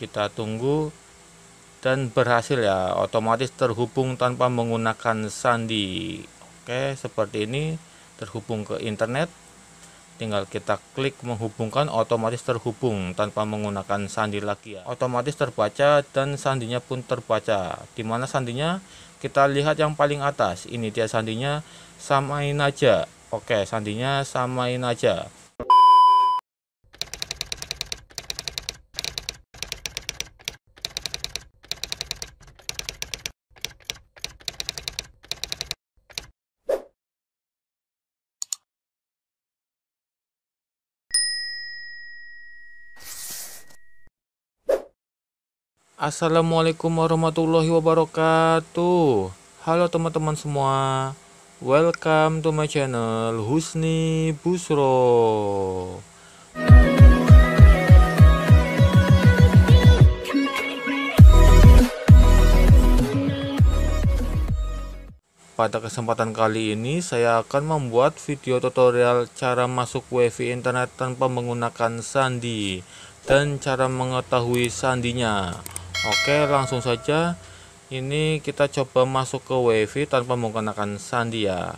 kita tunggu dan berhasil ya otomatis terhubung tanpa menggunakan sandi oke seperti ini terhubung ke internet tinggal kita klik menghubungkan otomatis terhubung tanpa menggunakan sandi lagi ya otomatis terbaca dan sandinya pun terbaca dimana sandinya kita lihat yang paling atas ini dia sandinya samain aja oke sandinya samain aja Assalamualaikum warahmatullahi wabarakatuh Halo teman-teman semua Welcome to my channel Husni Busro Pada kesempatan kali ini saya akan membuat video tutorial cara masuk wifi internet tanpa menggunakan sandi dan cara mengetahui sandinya Oke langsung saja ini kita coba masuk ke wifi tanpa menggunakan sandi ya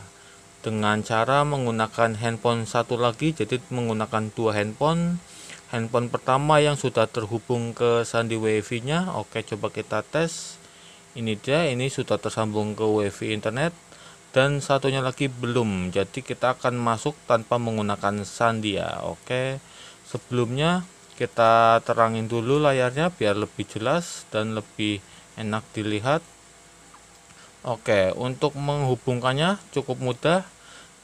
dengan cara menggunakan handphone satu lagi jadi menggunakan dua handphone handphone pertama yang sudah terhubung ke sandi wifi nya oke coba kita tes ini dia ini sudah tersambung ke wifi internet dan satunya lagi belum jadi kita akan masuk tanpa menggunakan sandi ya oke sebelumnya kita terangin dulu layarnya biar lebih jelas dan lebih enak dilihat Oke untuk menghubungkannya cukup mudah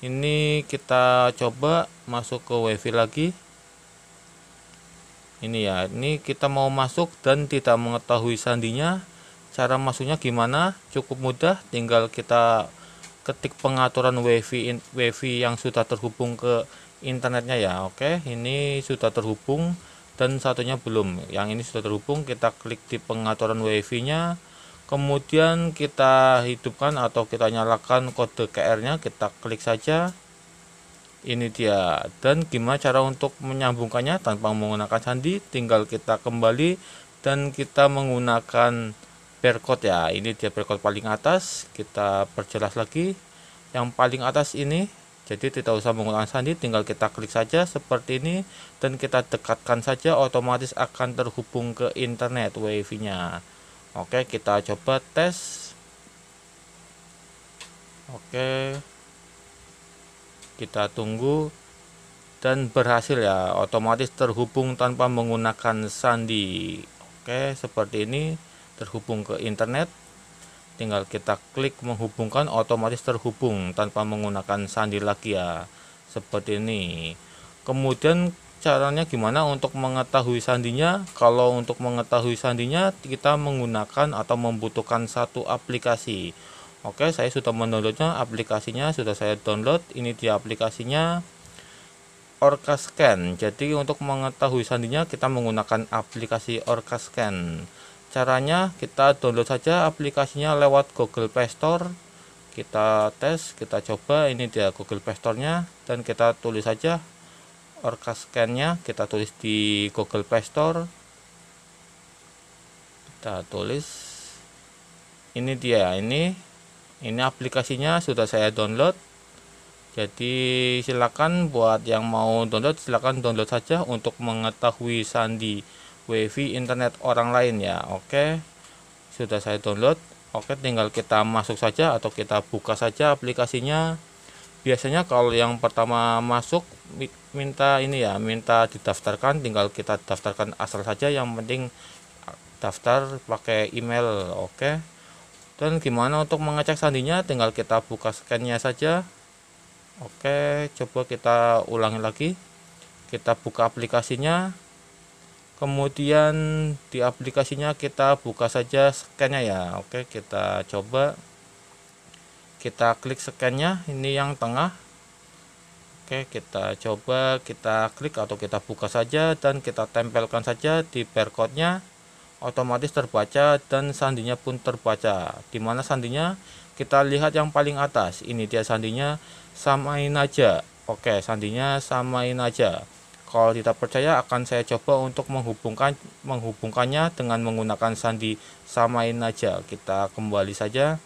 ini kita coba masuk ke wifi lagi ini ya ini kita mau masuk dan tidak mengetahui sandinya cara masuknya gimana cukup mudah tinggal kita ketik pengaturan wifi wifi yang sudah terhubung ke internetnya ya oke ini sudah terhubung dan satunya belum yang ini sudah terhubung kita klik di pengaturan wifi nya kemudian kita hidupkan atau kita nyalakan kode qr nya kita klik saja ini dia dan gimana cara untuk menyambungkannya tanpa menggunakan sandi tinggal kita kembali dan kita menggunakan barcode ya ini dia barcode paling atas kita perjelas lagi yang paling atas ini jadi tidak usah menggunakan sandi tinggal kita klik saja seperti ini dan kita dekatkan saja otomatis akan terhubung ke internet wifi nya oke kita coba tes oke kita tunggu dan berhasil ya otomatis terhubung tanpa menggunakan sandi oke seperti ini terhubung ke internet tinggal kita klik menghubungkan otomatis terhubung tanpa menggunakan sandi lagi ya seperti ini kemudian caranya gimana untuk mengetahui sandinya kalau untuk mengetahui sandinya kita menggunakan atau membutuhkan satu aplikasi oke saya sudah mendownloadnya aplikasinya sudah saya download ini dia aplikasinya Orca Scan jadi untuk mengetahui sandinya kita menggunakan aplikasi Orca Scan caranya kita download saja aplikasinya lewat Google Play Store kita tes kita coba ini dia Google Play Store nya dan kita tulis saja orca scan nya kita tulis di Google Play Store kita tulis ini dia ini ini aplikasinya sudah saya download jadi silakan buat yang mau download silakan download saja untuk mengetahui sandi wifi internet orang lain ya oke sudah saya download oke tinggal kita masuk saja atau kita buka saja aplikasinya biasanya kalau yang pertama masuk minta ini ya minta didaftarkan tinggal kita daftarkan asal saja yang penting daftar pakai email oke dan gimana untuk mengecek sandinya tinggal kita buka scan-nya saja oke coba kita ulangi lagi kita buka aplikasinya kemudian di aplikasinya kita buka saja scan-nya ya oke kita coba kita klik scan-nya ini yang tengah oke kita coba kita klik atau kita buka saja dan kita tempelkan saja di barcode-nya otomatis terbaca dan sandinya pun terbaca dimana sandinya kita lihat yang paling atas ini dia sandinya samain aja oke sandinya samain aja kalau tidak percaya akan saya coba untuk menghubungkan menghubungkannya dengan menggunakan sandi samain aja. Kita kembali saja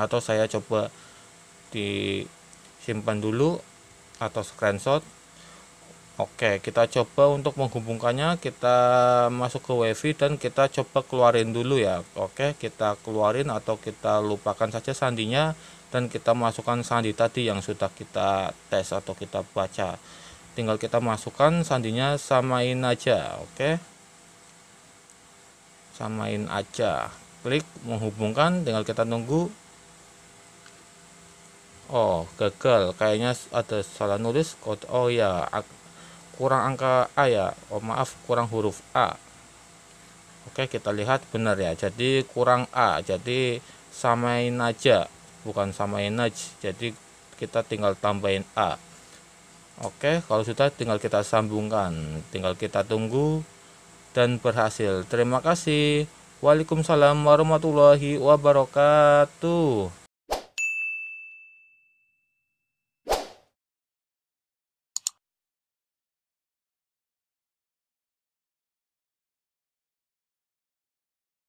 atau saya coba disimpan dulu atau screenshot. Oke, kita coba untuk menghubungkannya. Kita masuk ke WiFi dan kita coba keluarin dulu ya. Oke, kita keluarin atau kita lupakan saja sandinya dan kita masukkan sandi tadi yang sudah kita tes atau kita baca tinggal kita masukkan sandinya samain aja oke okay? samain aja klik menghubungkan tinggal kita tunggu. oh gagal kayaknya ada salah nulis kode oh ya kurang angka A ya oh maaf kurang huruf A oke kita lihat benar ya jadi kurang A jadi samain aja bukan samain aja jadi kita tinggal tambahin A Oke, kalau sudah tinggal kita sambungkan, tinggal kita tunggu dan berhasil. Terima kasih. Waalaikumsalam warahmatullahi wabarakatuh.